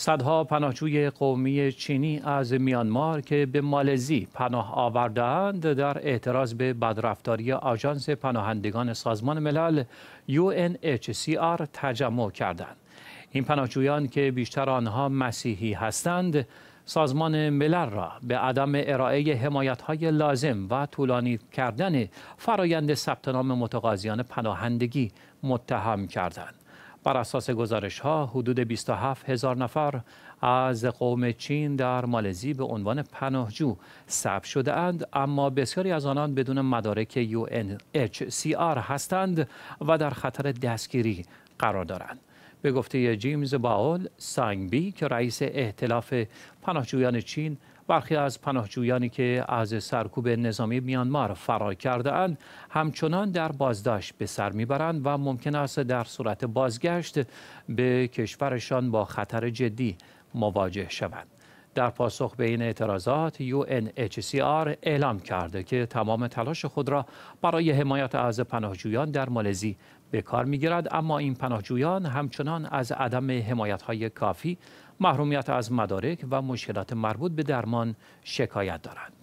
صدها پناهجوی قومی چینی از میانمار که به مالزی پناه آوردند در اعتراض به بدرفتاری آژانس پناهندگان سازمان ملل UNHCR تجمع کردند. این پناهجویان که بیشتر آنها مسیحی هستند، سازمان ملل را به عدم ارائه های لازم و طولانی کردن فرایند ثبت نام متقاضیان پناهندگی متهم کردند. بر اساس گزارش ها حدود 27 هزار نفر از قوم چین در مالزی به عنوان پناهجو ثبت شده اند اما بسیاری از آنان بدون مدارک UNHCR هستند و در خطر دستگیری قرار دارند. به گفته جیمز باول سنگبی که رئیس ائتلاف پناهجویان چین برخی از پناهجویانی که از سرکوب نظامی میانمار فرار کرده اند همچنان در بازداشت به سر میبرند و ممکن است در صورت بازگشت به کشورشان با خطر جدی مواجه شوند. در پاسخ به این اعتراضات UNHCR اعلام کرده که تمام تلاش خود را برای حمایت از پناهجویان در مالزی به کار میگیرد اما این پناهجویان همچنان از عدم حمایت های کافی محرومیت از مدارک و مشکلات مربوط به درمان شکایت دارند